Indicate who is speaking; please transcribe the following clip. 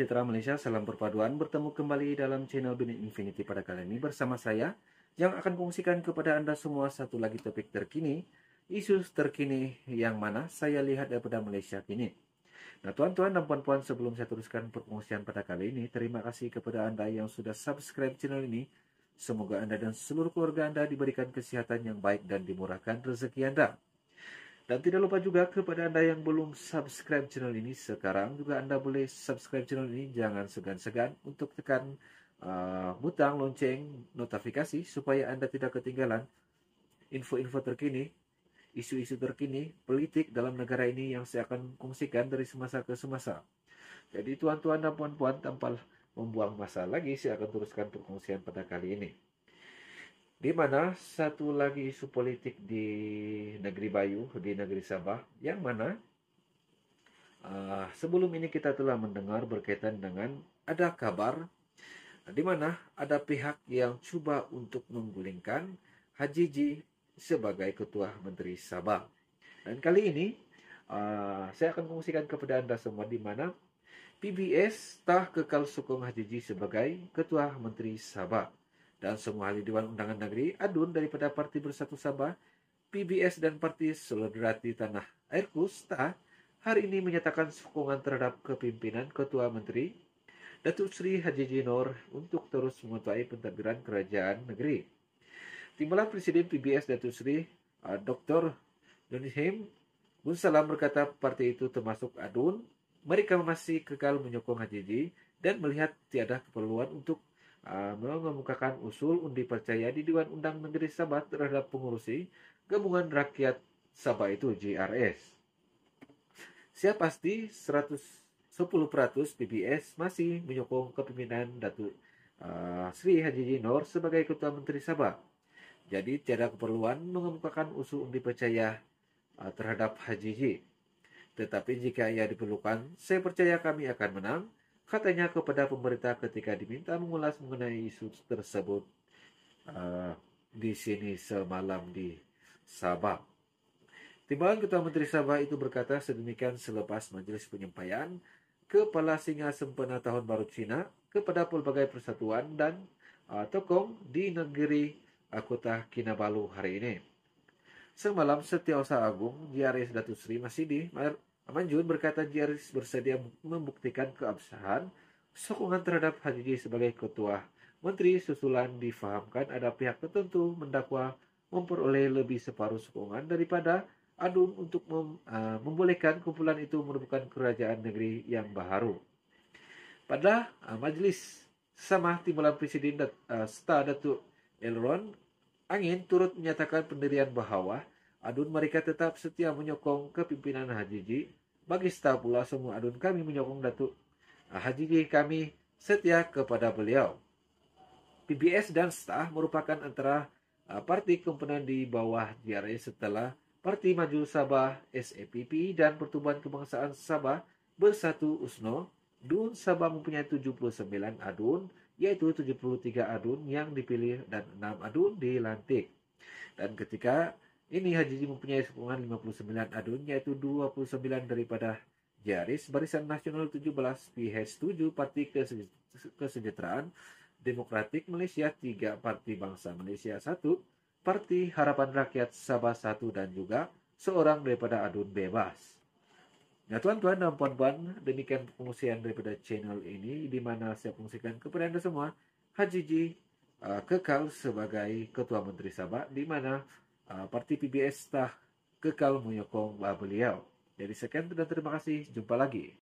Speaker 1: sejahtera Malaysia, salam perpaduan, bertemu kembali dalam channel Bini Infinity pada kali ini bersama saya yang akan kongsikan kepada Anda semua satu lagi topik terkini, isu terkini yang mana saya lihat daripada Malaysia kini. Nah tuan-tuan dan puan-puan sebelum saya teruskan perkongsian pada kali ini, terima kasih kepada Anda yang sudah subscribe channel ini. Semoga Anda dan seluruh keluarga Anda diberikan kesehatan yang baik dan dimurahkan rezeki Anda. Dan tidak lupa juga kepada Anda yang belum subscribe channel ini, sekarang juga Anda boleh subscribe channel ini. Jangan segan-segan untuk tekan uh, butang lonceng notifikasi supaya Anda tidak ketinggalan info-info terkini, isu-isu terkini, politik dalam negara ini yang saya akan kongsikan dari semasa ke semasa. Jadi tuan-tuan dan puan-puan tanpa membuang masa lagi, saya akan teruskan perkongsian pada kali ini. Di mana satu lagi isu politik di negeri Bayu, di negeri Sabah, yang mana uh, sebelum ini kita telah mendengar berkaitan dengan ada kabar di mana ada pihak yang cuba untuk menggulingkan Haji Ji sebagai Ketua Menteri Sabah. Dan kali ini uh, saya akan mengusikan kepada Anda semua di mana PBS tak kekal sokong Haji Ji sebagai Ketua Menteri Sabah dan semua ahli Dewan Undangan Negeri adun daripada Parti Bersatu Sabah, PBS dan Parti Solidarity Tanah air kusta hari ini menyatakan sokongan terhadap kepimpinan Ketua Menteri Datuk Sri Haji Jinor untuk terus menguasai pentadbiran kerajaan negeri. Timbalan Presiden PBS Datuk Sri eh, Dr Dr. Donihim Bunsalam berkata parti itu termasuk adun, mereka masih kekal menyokong Haji dan melihat tiada keperluan untuk Ah, mengemukakan usul undi percaya di Dewan Undang Negeri Sabah terhadap pengurusi Gabungan Rakyat Sabah itu JRS. Siap pasti 110% PBS masih menyokong kepemimpinan Datuk uh, Sri Haji Jinor sebagai Ketua Menteri Sabah. Jadi tiada keperluan mengemukakan usul undi percaya uh, terhadap Haji Ji. Tetapi jika ia diperlukan, saya percaya kami akan menang katanya kepada pemerintah ketika diminta mengulas mengenai isu tersebut uh, di sini semalam di Sabah. Timbangan Ketua Menteri Sabah itu berkata sedemikian selepas majelis penyampaian Kepala Singa Sempena Tahun Baru Cina kepada pelbagai persatuan dan uh, tokoh di negeri uh, Kinabalu hari ini. Semalam Setiausaha Agung Diaris Datu Sri masih di Jun berkata Jaris bersedia membuktikan keabsahan sokongan terhadap Habibie sebagai ketua menteri susulan difahamkan ada pihak tertentu mendakwa memperoleh lebih separuh sokongan daripada adun untuk mem, uh, membolehkan kumpulan itu merupakan kerajaan negeri yang baru. Pada uh, eh, majelis sama timbalan presiden dat, uh, eh, Star Datuk Elron, angin turut menyatakan pendirian bahwa Adun mereka tetap setia menyokong kepimpinan Hajiji. Bagi staf pula semua adun kami menyokong Datuk ah, Hajiji kami setia kepada beliau. PBS dan setah merupakan antara ah, parti komponen di bawah diare setelah Parti Maju Sabah SAPP dan pertubuhan Kebangsaan Sabah Bersatu USNO, DUN Sabah mempunyai 79 adun, yaitu 73 adun yang dipilih dan 6 adun dilantik. Dan ketika ini Hajiji mempunyai sepungan 59 adun yaitu 29 daripada Jaris, Barisan Nasional 17, PH7, Parti Kesejahteraan Demokratik Malaysia 3, Parti Bangsa Malaysia 1, Parti Harapan Rakyat Sabah 1 dan juga seorang daripada adun bebas. Nah tuan-tuan dan puan-puan, demikian pengungsian daripada channel ini di mana saya fungsikan kepada anda semua Hajiji uh, kekal sebagai Ketua Menteri Sabah di mana Ah, Parti PBS tah kekal menyokong beliau. Jadi sekian dan terima kasih. Jumpa lagi.